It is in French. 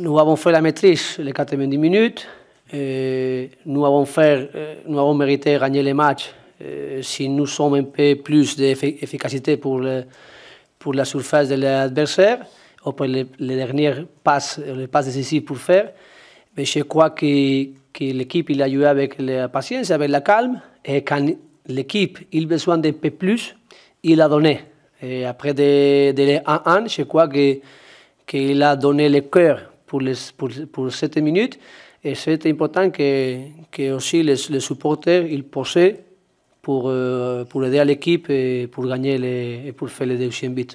nous avons fait la maîtrise les 90 minutes. nous, avons fait, euh, nous avons mérité gagner les matchs euh, si nous sommes un peu plus d'efficacité pour, pour la surface de l'adversaire, ou pour les, derniers dernières passes, les passes décisives pour faire. Mais je crois que, que l'équipe il a joué avec la patience, avec la calme. Et quand l'équipe il a besoin d'un peu plus, il a donné. après des 1-1, je crois qu'il a donné le cœur pour, les, pour, cette minute. Et c'est important que, que aussi les, les supporters ils possèdent pour, eh, pour aider l'équipe et eh, pour gagner les, eh, et pour faire les deuxième but.